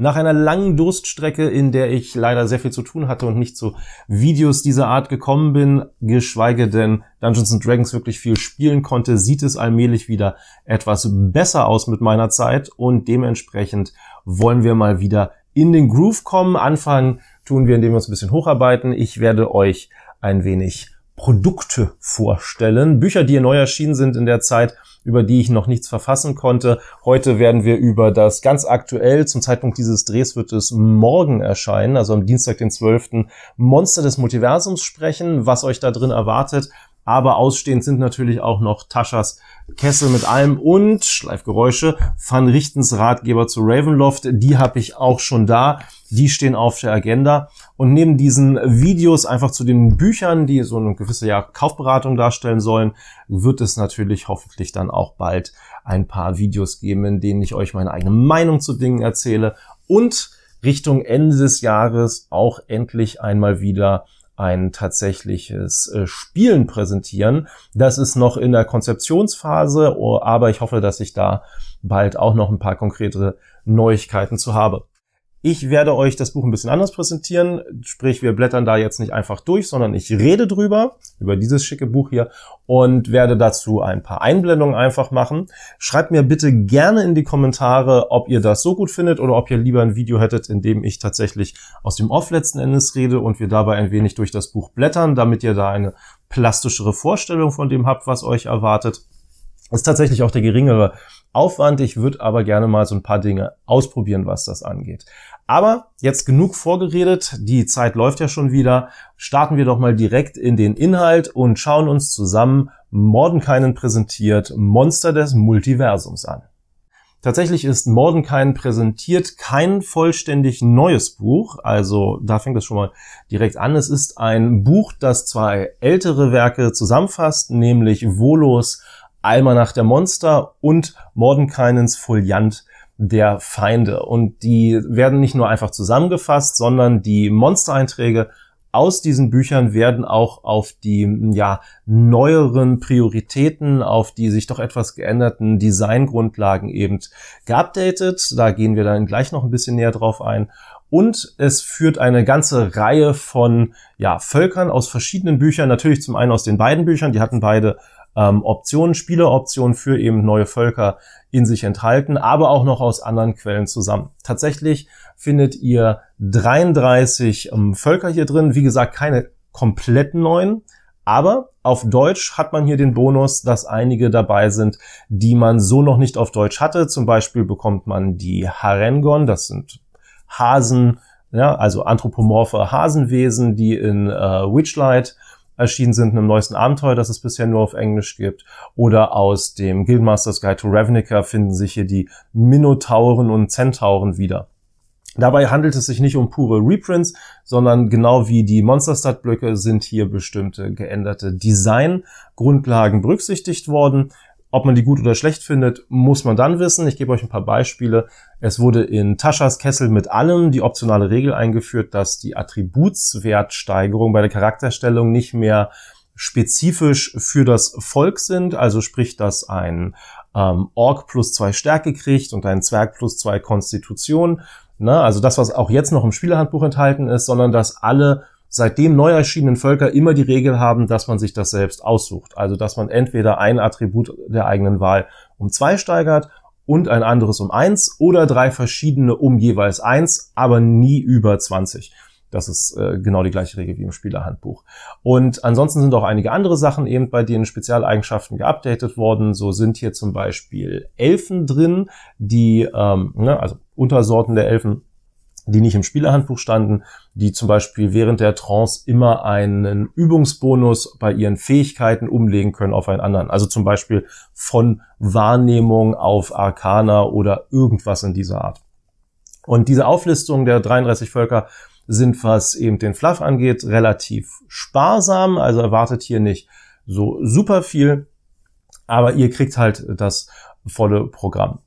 Nach einer langen Durststrecke, in der ich leider sehr viel zu tun hatte und nicht zu Videos dieser Art gekommen bin, geschweige denn Dungeons and Dragons wirklich viel spielen konnte, sieht es allmählich wieder etwas besser aus mit meiner Zeit und dementsprechend wollen wir mal wieder in den Groove kommen. Anfangen tun wir, indem wir uns ein bisschen hocharbeiten. Ich werde euch ein wenig Produkte vorstellen. Bücher, die neu erschienen sind in der Zeit, über die ich noch nichts verfassen konnte. Heute werden wir über das ganz aktuell, zum Zeitpunkt dieses Drehs wird es morgen erscheinen, also am Dienstag, den 12. Monster des Multiversums sprechen, was euch da drin erwartet, aber ausstehend sind natürlich auch noch Taschas Kessel mit allem und Schleifgeräusche Van Richtens Ratgeber zu Ravenloft. Die habe ich auch schon da. Die stehen auf der Agenda. Und neben diesen Videos einfach zu den Büchern, die so eine gewisse ja, Kaufberatung darstellen sollen, wird es natürlich hoffentlich dann auch bald ein paar Videos geben, in denen ich euch meine eigene Meinung zu Dingen erzähle und Richtung Ende des Jahres auch endlich einmal wieder ein tatsächliches äh, Spielen präsentieren. Das ist noch in der Konzeptionsphase, oh, aber ich hoffe, dass ich da bald auch noch ein paar konkrete Neuigkeiten zu habe. Ich werde euch das Buch ein bisschen anders präsentieren, sprich wir blättern da jetzt nicht einfach durch, sondern ich rede drüber, über dieses schicke Buch hier und werde dazu ein paar Einblendungen einfach machen. Schreibt mir bitte gerne in die Kommentare, ob ihr das so gut findet oder ob ihr lieber ein Video hättet, in dem ich tatsächlich aus dem Off letzten Endes rede und wir dabei ein wenig durch das Buch blättern, damit ihr da eine plastischere Vorstellung von dem habt, was euch erwartet. Ist tatsächlich auch der geringere Aufwand. Ich würde aber gerne mal so ein paar Dinge ausprobieren, was das angeht. Aber jetzt genug vorgeredet. Die Zeit läuft ja schon wieder. Starten wir doch mal direkt in den Inhalt und schauen uns zusammen Mordenkainen präsentiert Monster des Multiversums an. Tatsächlich ist Mordenkainen präsentiert kein vollständig neues Buch, also da fängt es schon mal direkt an. Es ist ein Buch, das zwei ältere Werke zusammenfasst, nämlich Volos Almanach der Monster und Mordenkainens Foliant der Feinde. Und die werden nicht nur einfach zusammengefasst, sondern die Monstereinträge aus diesen Büchern werden auch auf die ja, neueren Prioritäten, auf die sich doch etwas geänderten Designgrundlagen eben geupdatet. Da gehen wir dann gleich noch ein bisschen näher drauf ein. Und es führt eine ganze Reihe von ja, Völkern aus verschiedenen Büchern, natürlich zum einen aus den beiden Büchern, die hatten beide ähm, Optionen, Spieleroptionen für eben neue Völker in sich enthalten, aber auch noch aus anderen Quellen zusammen. Tatsächlich findet ihr 33 ähm, Völker hier drin, wie gesagt, keine komplett neuen, aber auf Deutsch hat man hier den Bonus, dass einige dabei sind, die man so noch nicht auf Deutsch hatte. Zum Beispiel bekommt man die Harengon, das sind Hasen, ja, also anthropomorphe Hasenwesen, die in äh, Witchlight erschienen sind, einem neuesten Abenteuer, das es bisher nur auf Englisch gibt. Oder aus dem Guildmasters Guide to Ravnica finden sich hier die Minotauren und Zentauren wieder. Dabei handelt es sich nicht um pure Reprints, sondern genau wie die Monsterstadt-Blöcke sind hier bestimmte geänderte Design-Grundlagen berücksichtigt worden. Ob man die gut oder schlecht findet, muss man dann wissen. Ich gebe euch ein paar Beispiele. Es wurde in Taschas Kessel mit allem die optionale Regel eingeführt, dass die Attributswertsteigerung bei der Charakterstellung nicht mehr spezifisch für das Volk sind, also sprich, dass ein ähm, Ork plus zwei Stärke kriegt und ein Zwerg plus zwei Konstitution, ne? also das, was auch jetzt noch im Spielerhandbuch enthalten ist, sondern dass alle seitdem neu erschienenen Völker immer die Regel haben, dass man sich das selbst aussucht. Also dass man entweder ein Attribut der eigenen Wahl um zwei steigert und ein anderes um eins oder drei verschiedene um jeweils eins, aber nie über 20. Das ist äh, genau die gleiche Regel wie im Spielerhandbuch. Und ansonsten sind auch einige andere Sachen eben bei denen Spezialeigenschaften geupdatet worden. So sind hier zum Beispiel Elfen drin, die, ähm, ne, also Untersorten der Elfen, die nicht im Spielerhandbuch standen, die zum Beispiel während der Trance immer einen Übungsbonus bei ihren Fähigkeiten umlegen können auf einen anderen. Also zum Beispiel von Wahrnehmung auf Arkana oder irgendwas in dieser Art. Und diese Auflistung der 33 Völker sind, was eben den Fluff angeht, relativ sparsam. Also erwartet hier nicht so super viel, aber ihr kriegt halt das volle Programm.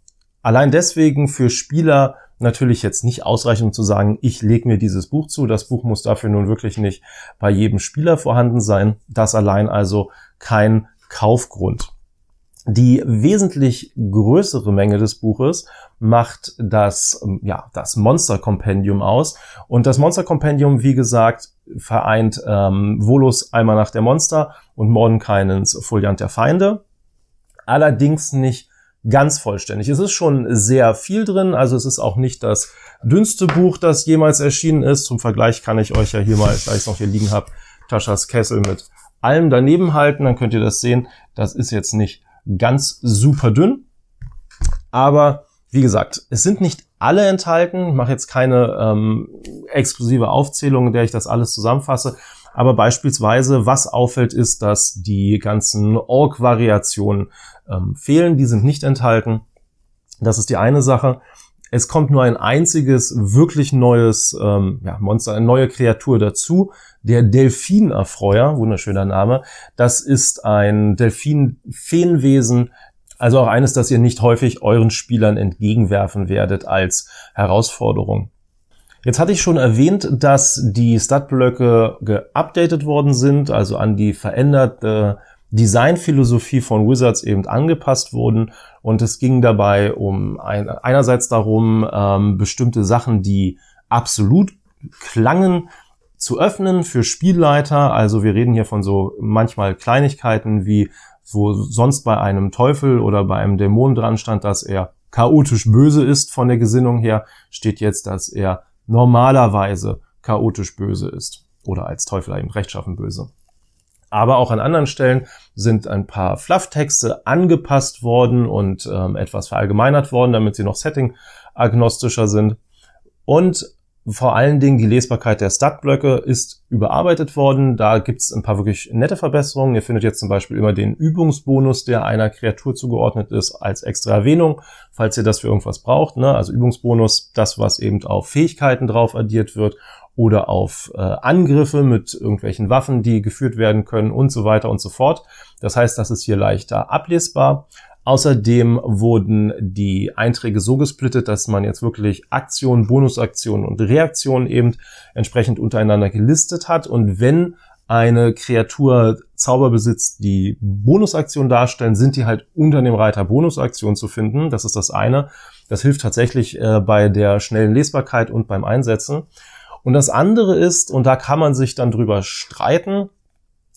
Allein deswegen für Spieler natürlich jetzt nicht ausreichend, um zu sagen, ich lege mir dieses Buch zu. Das Buch muss dafür nun wirklich nicht bei jedem Spieler vorhanden sein. Das allein also kein Kaufgrund. Die wesentlich größere Menge des Buches macht das, ähm, ja, das monster Compendium aus. Und das monster Compendium, wie gesagt, vereint ähm, Volus nach der Monster und Mordenkainens Foliant der Feinde. Allerdings nicht ganz vollständig. Es ist schon sehr viel drin, also es ist auch nicht das dünnste Buch, das jemals erschienen ist. Zum Vergleich kann ich euch ja hier mal, da ich es noch hier liegen habe, Taschas Kessel mit allem daneben halten, dann könnt ihr das sehen. Das ist jetzt nicht ganz super dünn, aber wie gesagt, es sind nicht alle enthalten. Ich mache jetzt keine ähm, exklusive Aufzählung, in der ich das alles zusammenfasse. Aber beispielsweise, was auffällt, ist, dass die ganzen Org-Variationen ähm, fehlen. Die sind nicht enthalten. Das ist die eine Sache. Es kommt nur ein einziges wirklich neues ähm, ja, Monster, eine neue Kreatur dazu. Der Delfinerfreuer, wunderschöner Name. Das ist ein Delfin-Feenwesen, also auch eines, das ihr nicht häufig euren Spielern entgegenwerfen werdet als Herausforderung. Jetzt hatte ich schon erwähnt, dass die Stat-Blöcke geupdatet worden sind, also an die veränderte Designphilosophie von Wizards eben angepasst wurden. Und es ging dabei um ein, einerseits darum, ähm, bestimmte Sachen, die absolut klangen, zu öffnen für Spielleiter. Also wir reden hier von so manchmal Kleinigkeiten wie wo sonst bei einem Teufel oder bei einem Dämon dran stand, dass er chaotisch böse ist von der Gesinnung her, steht jetzt, dass er normalerweise chaotisch böse ist oder als Teufel eben rechtschaffen böse. Aber auch an anderen Stellen sind ein paar Flufftexte angepasst worden und ähm, etwas verallgemeinert worden, damit sie noch setting-agnostischer sind. Und vor allen Dingen die Lesbarkeit der Stat-Blöcke ist überarbeitet worden. Da gibt es ein paar wirklich nette Verbesserungen. Ihr findet jetzt zum Beispiel immer den Übungsbonus, der einer Kreatur zugeordnet ist, als extra Erwähnung, falls ihr das für irgendwas braucht. Ne? Also Übungsbonus, das, was eben auf Fähigkeiten drauf addiert wird oder auf äh, Angriffe mit irgendwelchen Waffen, die geführt werden können und so weiter und so fort. Das heißt, das ist hier leichter ablesbar. Außerdem wurden die Einträge so gesplittet, dass man jetzt wirklich Aktionen, Bonusaktionen und Reaktionen eben entsprechend untereinander gelistet hat. Und wenn eine Kreatur Zauber besitzt, die Bonusaktionen darstellen, sind die halt unter dem Reiter Bonusaktionen zu finden. Das ist das eine. Das hilft tatsächlich äh, bei der schnellen Lesbarkeit und beim Einsetzen. Und das andere ist, und da kann man sich dann drüber streiten,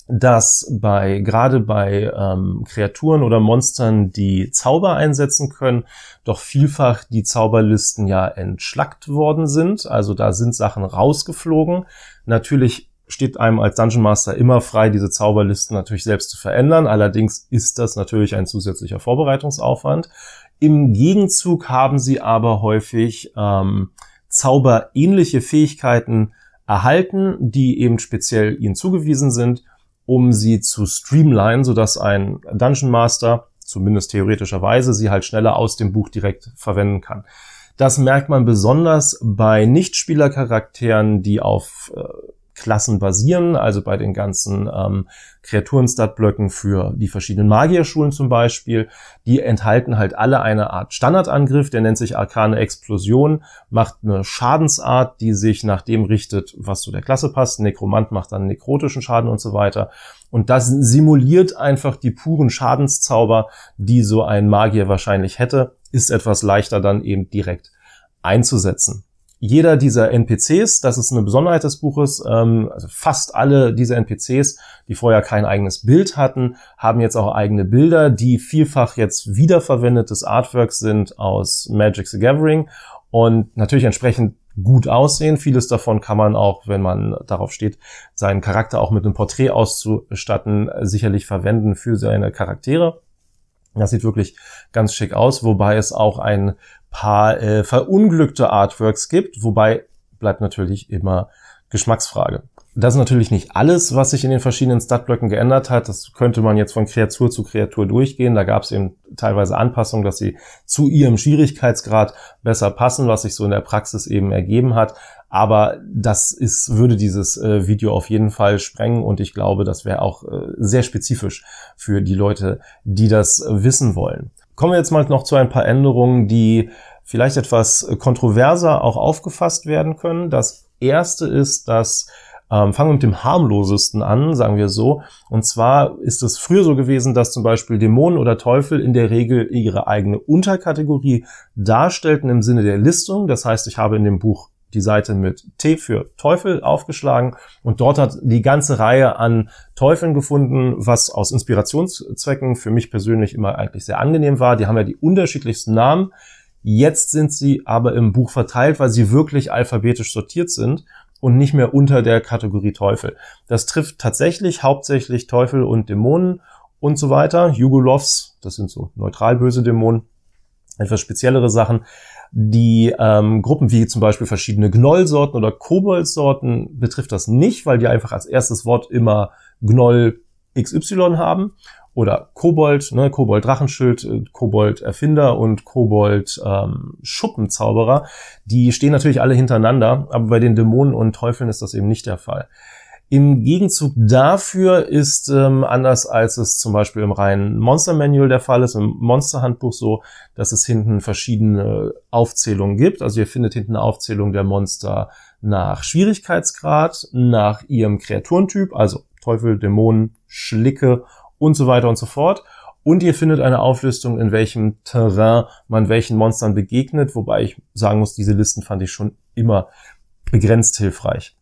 dass bei gerade bei ähm, Kreaturen oder Monstern, die Zauber einsetzen können, doch vielfach die Zauberlisten ja entschlackt worden sind. Also da sind Sachen rausgeflogen. Natürlich steht einem als Dungeon Master immer frei, diese Zauberlisten natürlich selbst zu verändern. Allerdings ist das natürlich ein zusätzlicher Vorbereitungsaufwand. Im Gegenzug haben sie aber häufig ähm, zauberähnliche Fähigkeiten erhalten, die eben speziell ihnen zugewiesen sind um sie zu streamline, sodass ein Dungeon Master, zumindest theoretischerweise, sie halt schneller aus dem Buch direkt verwenden kann. Das merkt man besonders bei Nichtspielercharakteren, die auf äh, Klassen basieren, also bei den ganzen ähm, Kreaturen-Stat-Blöcken für die verschiedenen Magierschulen zum Beispiel. Die enthalten halt alle eine Art Standardangriff, der nennt sich Arkane Explosion, macht eine Schadensart, die sich nach dem richtet, was zu der Klasse passt. Nekromant macht dann nekrotischen Schaden und so weiter. Und das simuliert einfach die puren Schadenszauber, die so ein Magier wahrscheinlich hätte, ist etwas leichter dann eben direkt einzusetzen jeder dieser NPCs, das ist eine Besonderheit des Buches, ähm, also fast alle diese NPCs, die vorher kein eigenes Bild hatten, haben jetzt auch eigene Bilder, die vielfach jetzt wiederverwendetes Artwork sind aus Magic the Gathering und natürlich entsprechend gut aussehen. Vieles davon kann man auch, wenn man darauf steht, seinen Charakter auch mit einem Porträt auszustatten, sicherlich verwenden für seine Charaktere. Das sieht wirklich ganz schick aus, wobei es auch ein paar äh, verunglückte Artworks gibt, wobei bleibt natürlich immer Geschmacksfrage. Das ist natürlich nicht alles, was sich in den verschiedenen Statblöcken geändert hat. Das könnte man jetzt von Kreatur zu Kreatur durchgehen. Da gab es eben teilweise Anpassungen, dass sie zu ihrem Schwierigkeitsgrad besser passen, was sich so in der Praxis eben ergeben hat. Aber das ist, würde dieses äh, Video auf jeden Fall sprengen und ich glaube, das wäre auch äh, sehr spezifisch für die Leute, die das äh, wissen wollen. Kommen wir jetzt mal noch zu ein paar Änderungen, die vielleicht etwas kontroverser auch aufgefasst werden können. Das erste ist, dass ähm, fangen wir mit dem harmlosesten an, sagen wir so. Und zwar ist es früher so gewesen, dass zum Beispiel Dämonen oder Teufel in der Regel ihre eigene Unterkategorie darstellten im Sinne der Listung. Das heißt, ich habe in dem Buch die Seite mit T für Teufel aufgeschlagen und dort hat die ganze Reihe an Teufeln gefunden, was aus Inspirationszwecken für mich persönlich immer eigentlich sehr angenehm war. Die haben ja die unterschiedlichsten Namen. Jetzt sind sie aber im Buch verteilt, weil sie wirklich alphabetisch sortiert sind und nicht mehr unter der Kategorie Teufel. Das trifft tatsächlich hauptsächlich Teufel und Dämonen und so weiter. Jugolovs, das sind so neutral böse Dämonen, etwas speziellere Sachen. Die ähm, Gruppen wie zum Beispiel verschiedene Gnoll-Sorten oder Kobold-Sorten betrifft das nicht, weil die einfach als erstes Wort immer Gnoll XY haben oder Kobold, ne, Kobold Drachenschild, äh, Kobold Erfinder und Kobold ähm, Schuppenzauberer, die stehen natürlich alle hintereinander, aber bei den Dämonen und Teufeln ist das eben nicht der Fall. Im Gegenzug dafür ist ähm, anders als es zum Beispiel im reinen Monster Manual der Fall ist, im Monster Handbuch so, dass es hinten verschiedene Aufzählungen gibt. Also ihr findet hinten eine Aufzählung der Monster nach Schwierigkeitsgrad, nach ihrem Kreaturentyp, also Teufel, Dämonen, Schlicke und so weiter und so fort. Und ihr findet eine Auflistung, in welchem Terrain man welchen Monstern begegnet, wobei ich sagen muss, diese Listen fand ich schon immer begrenzt hilfreich.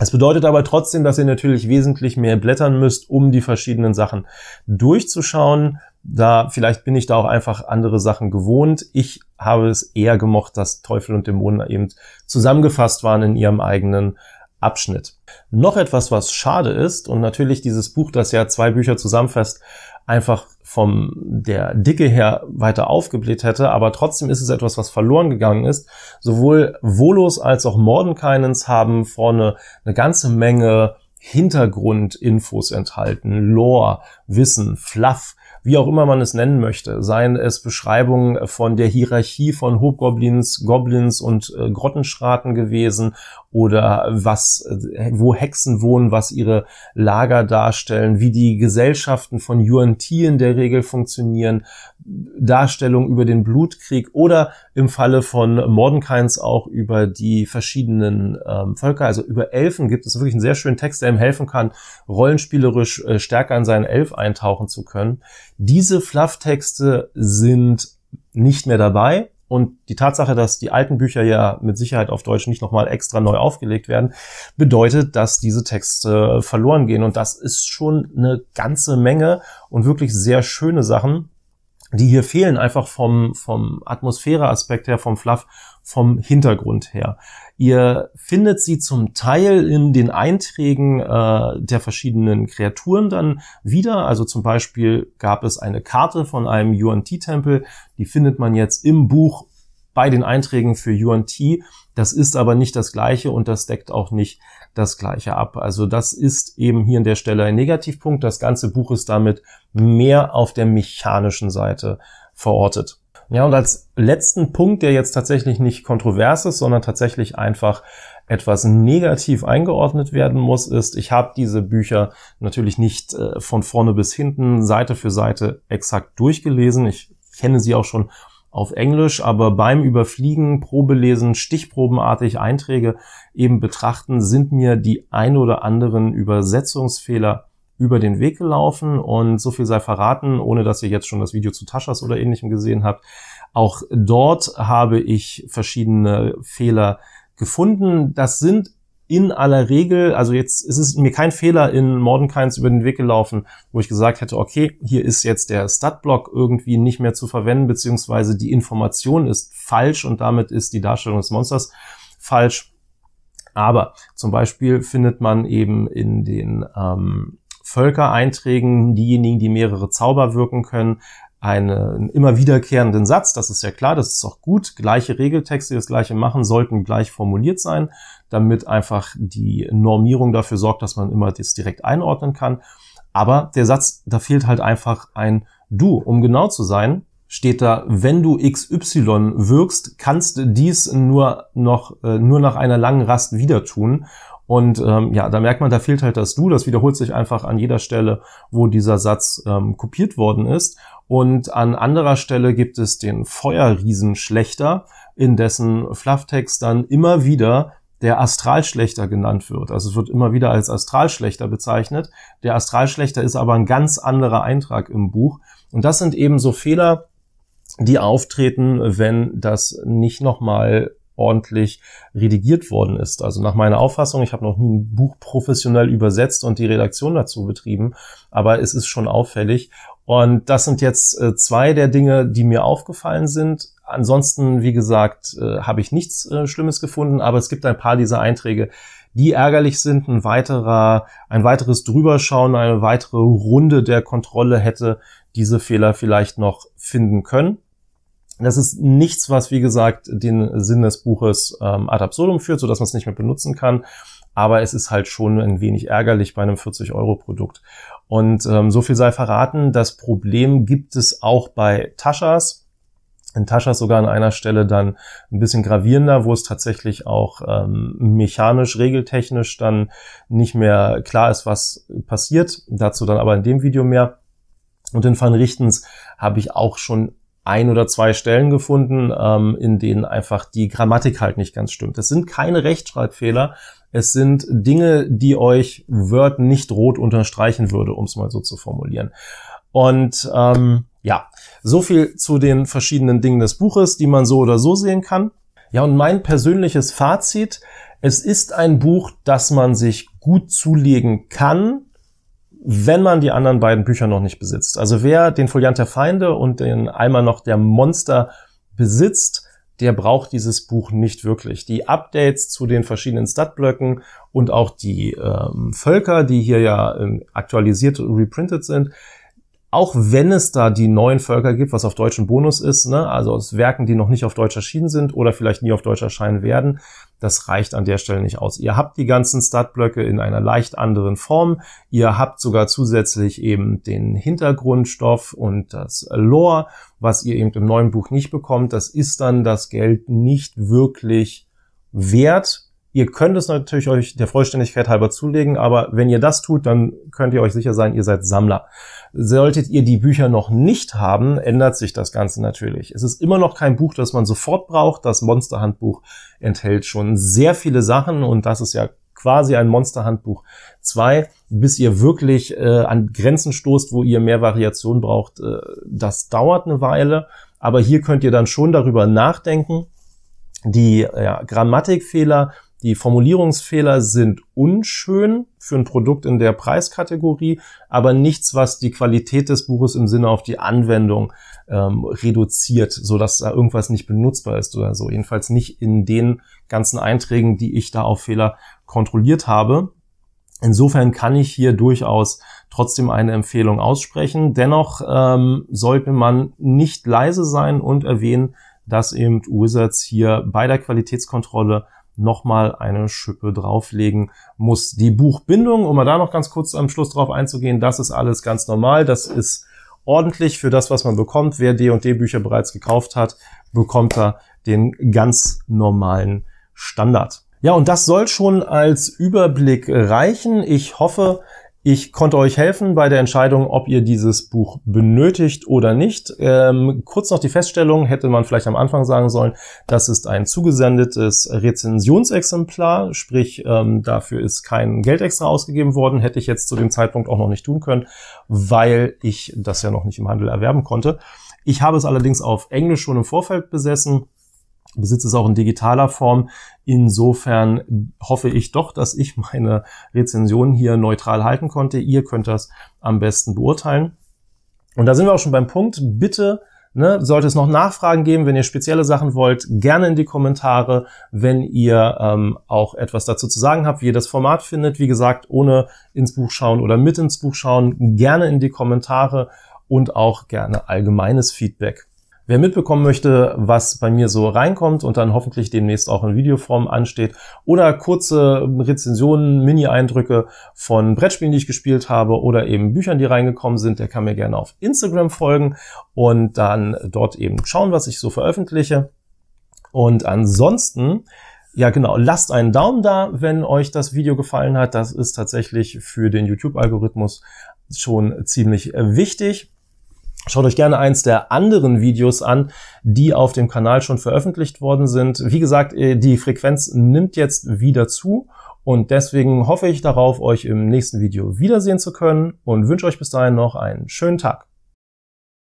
Es bedeutet aber trotzdem, dass ihr natürlich wesentlich mehr blättern müsst, um die verschiedenen Sachen durchzuschauen. Da vielleicht bin ich da auch einfach andere Sachen gewohnt. Ich habe es eher gemocht, dass Teufel und Dämonen eben zusammengefasst waren in ihrem eigenen Abschnitt. Noch etwas, was schade ist und natürlich dieses Buch, das ja zwei Bücher zusammenfasst, einfach vom der Dicke her weiter aufgebläht hätte, aber trotzdem ist es etwas, was verloren gegangen ist. Sowohl Volos als auch Mordenkainens haben vorne eine ganze Menge Hintergrundinfos enthalten, Lore, Wissen, Fluff, wie auch immer man es nennen möchte. Seien es Beschreibungen von der Hierarchie von Hobgoblins, Goblins und äh, Grottenschraten gewesen oder was, äh, wo Hexen wohnen, was ihre Lager darstellen, wie die Gesellschaften von Yuan-Ti in der Regel funktionieren, Darstellungen über den Blutkrieg oder im Falle von Mordenkainz auch über die verschiedenen ähm, Völker, also über Elfen gibt es wirklich einen sehr schönen Text, der einem helfen kann, rollenspielerisch äh, stärker in seinen Elf eintauchen zu können. Diese Flufftexte sind nicht mehr dabei. Und die Tatsache, dass die alten Bücher ja mit Sicherheit auf Deutsch nicht nochmal extra neu aufgelegt werden, bedeutet, dass diese Texte verloren gehen. Und das ist schon eine ganze Menge und wirklich sehr schöne Sachen, die hier fehlen, einfach vom, vom Atmosphäreaspekt her, vom Fluff, vom Hintergrund her. Ihr findet sie zum Teil in den Einträgen äh, der verschiedenen Kreaturen dann wieder. Also zum Beispiel gab es eine Karte von einem Yuan-Ti-Tempel, die findet man jetzt im Buch bei den Einträgen für Yuan-Ti. Das ist aber nicht das gleiche und das deckt auch nicht das gleiche ab. Also das ist eben hier an der Stelle ein Negativpunkt. Das ganze Buch ist damit mehr auf der mechanischen Seite verortet. Ja, und als letzten Punkt, der jetzt tatsächlich nicht kontrovers ist, sondern tatsächlich einfach etwas negativ eingeordnet werden muss, ist, ich habe diese Bücher natürlich nicht äh, von vorne bis hinten, Seite für Seite exakt durchgelesen. Ich kenne sie auch schon auf Englisch, aber beim Überfliegen, Probelesen, stichprobenartig Einträge eben betrachten, sind mir die ein oder anderen Übersetzungsfehler über den Weg gelaufen und so viel sei verraten, ohne dass ihr jetzt schon das Video zu Taschas oder ähnlichem gesehen habt. Auch dort habe ich verschiedene Fehler gefunden. Das sind in aller Regel, also jetzt es ist mir kein Fehler in Mordenkainz über den Weg gelaufen, wo ich gesagt hätte, okay, hier ist jetzt der Statblock irgendwie nicht mehr zu verwenden, beziehungsweise die Information ist falsch und damit ist die Darstellung des Monsters falsch. Aber zum Beispiel findet man eben in den ähm, Völkereinträgen diejenigen, die mehrere Zauber wirken können, einen immer wiederkehrenden Satz, das ist ja klar, das ist auch gut. Gleiche Regeltexte, das gleiche machen, sollten gleich formuliert sein, damit einfach die Normierung dafür sorgt, dass man immer das direkt einordnen kann. Aber der Satz, da fehlt halt einfach ein Du. Um genau zu sein, steht da, wenn du XY wirkst, kannst dies nur noch, äh, nur nach einer langen Rast wieder tun. Und ähm, ja, da merkt man, da fehlt halt das Du. Das wiederholt sich einfach an jeder Stelle, wo dieser Satz ähm, kopiert worden ist. Und an anderer Stelle gibt es den Feuerriesenschlechter, in dessen Flufftext dann immer wieder der Astralschlechter genannt wird. Also es wird immer wieder als Astralschlechter bezeichnet. Der Astralschlechter ist aber ein ganz anderer Eintrag im Buch. Und das sind eben so Fehler, die auftreten, wenn das nicht nochmal ordentlich redigiert worden ist. Also nach meiner Auffassung, ich habe noch nie ein Buch professionell übersetzt und die Redaktion dazu betrieben, aber es ist schon auffällig. Und das sind jetzt äh, zwei der Dinge, die mir aufgefallen sind. Ansonsten, wie gesagt, äh, habe ich nichts äh, Schlimmes gefunden, aber es gibt ein paar dieser Einträge, die ärgerlich sind. Ein weiterer, ein weiteres Drüberschauen, eine weitere Runde der Kontrolle hätte diese Fehler vielleicht noch finden können. Das ist nichts, was, wie gesagt, den Sinn des Buches ähm, ad absurdum führt, sodass man es nicht mehr benutzen kann. Aber es ist halt schon ein wenig ärgerlich bei einem 40-Euro-Produkt. Und ähm, so viel sei verraten, das Problem gibt es auch bei Taschas. In Taschas sogar an einer Stelle dann ein bisschen gravierender, wo es tatsächlich auch ähm, mechanisch, regeltechnisch dann nicht mehr klar ist, was passiert. Dazu dann aber in dem Video mehr. Und in Van Richtens habe ich auch schon ein oder zwei Stellen gefunden, ähm, in denen einfach die Grammatik halt nicht ganz stimmt. Es sind keine Rechtschreibfehler, es sind Dinge, die euch Word nicht rot unterstreichen würde, um es mal so zu formulieren. Und ähm, ja, so viel zu den verschiedenen Dingen des Buches, die man so oder so sehen kann. Ja, und mein persönliches Fazit, es ist ein Buch, das man sich gut zulegen kann, wenn man die anderen beiden Bücher noch nicht besitzt. Also wer den Foliant der Feinde und den einmal noch der Monster besitzt, der braucht dieses Buch nicht wirklich. Die Updates zu den verschiedenen Stadtblöcken und auch die ähm, Völker, die hier ja ähm, aktualisiert und reprintet sind, auch wenn es da die neuen Völker gibt, was auf deutschen Bonus ist, ne, also aus Werken, die noch nicht auf Deutsch erschienen sind oder vielleicht nie auf Deutsch erscheinen werden, das reicht an der Stelle nicht aus. Ihr habt die ganzen Statblöcke in einer leicht anderen Form. Ihr habt sogar zusätzlich eben den Hintergrundstoff und das Lore, was ihr eben im neuen Buch nicht bekommt. Das ist dann das Geld nicht wirklich wert, Ihr könnt es natürlich euch der Vollständigkeit halber zulegen, aber wenn ihr das tut, dann könnt ihr euch sicher sein, ihr seid Sammler. Solltet ihr die Bücher noch nicht haben, ändert sich das Ganze natürlich. Es ist immer noch kein Buch, das man sofort braucht. Das Monsterhandbuch enthält schon sehr viele Sachen und das ist ja quasi ein Monsterhandbuch 2, bis ihr wirklich äh, an Grenzen stoßt, wo ihr mehr Variation braucht. Äh, das dauert eine Weile, aber hier könnt ihr dann schon darüber nachdenken. Die ja, Grammatikfehler, die Formulierungsfehler sind unschön für ein Produkt in der Preiskategorie, aber nichts, was die Qualität des Buches im Sinne auf die Anwendung ähm, reduziert, dass da irgendwas nicht benutzbar ist oder so. Jedenfalls nicht in den ganzen Einträgen, die ich da auf Fehler kontrolliert habe. Insofern kann ich hier durchaus trotzdem eine Empfehlung aussprechen. Dennoch ähm, sollte man nicht leise sein und erwähnen, dass eben Wizards hier bei der Qualitätskontrolle nochmal eine Schippe drauflegen muss. Die Buchbindung, um mal da noch ganz kurz am Schluss drauf einzugehen, das ist alles ganz normal. Das ist ordentlich für das, was man bekommt. Wer D&D Bücher bereits gekauft hat, bekommt da den ganz normalen Standard. Ja, und das soll schon als Überblick reichen. Ich hoffe, ich konnte euch helfen bei der Entscheidung, ob ihr dieses Buch benötigt oder nicht. Ähm, kurz noch die Feststellung, hätte man vielleicht am Anfang sagen sollen, das ist ein zugesendetes Rezensionsexemplar, sprich ähm, dafür ist kein Geld extra ausgegeben worden, hätte ich jetzt zu dem Zeitpunkt auch noch nicht tun können, weil ich das ja noch nicht im Handel erwerben konnte. Ich habe es allerdings auf Englisch schon im Vorfeld besessen besitze es auch in digitaler Form. Insofern hoffe ich doch, dass ich meine Rezension hier neutral halten konnte. Ihr könnt das am besten beurteilen. Und da sind wir auch schon beim Punkt. Bitte Ne, sollte es noch Nachfragen geben, wenn ihr spezielle Sachen wollt, gerne in die Kommentare, wenn ihr ähm, auch etwas dazu zu sagen habt, wie ihr das Format findet. Wie gesagt, ohne ins Buch schauen oder mit ins Buch schauen, gerne in die Kommentare und auch gerne allgemeines Feedback. Wer mitbekommen möchte, was bei mir so reinkommt und dann hoffentlich demnächst auch in Videoform ansteht oder kurze Rezensionen, Mini-Eindrücke von Brettspielen, die ich gespielt habe oder eben Büchern, die reingekommen sind, der kann mir gerne auf Instagram folgen und dann dort eben schauen, was ich so veröffentliche. Und ansonsten ja, genau. Lasst einen Daumen da, wenn euch das Video gefallen hat. Das ist tatsächlich für den YouTube-Algorithmus schon ziemlich wichtig. Schaut euch gerne eins der anderen Videos an, die auf dem Kanal schon veröffentlicht worden sind. Wie gesagt, äh, die Frequenz nimmt jetzt wieder zu und deswegen hoffe ich darauf, euch im nächsten Video wiedersehen zu können und wünsche euch bis dahin noch einen schönen Tag.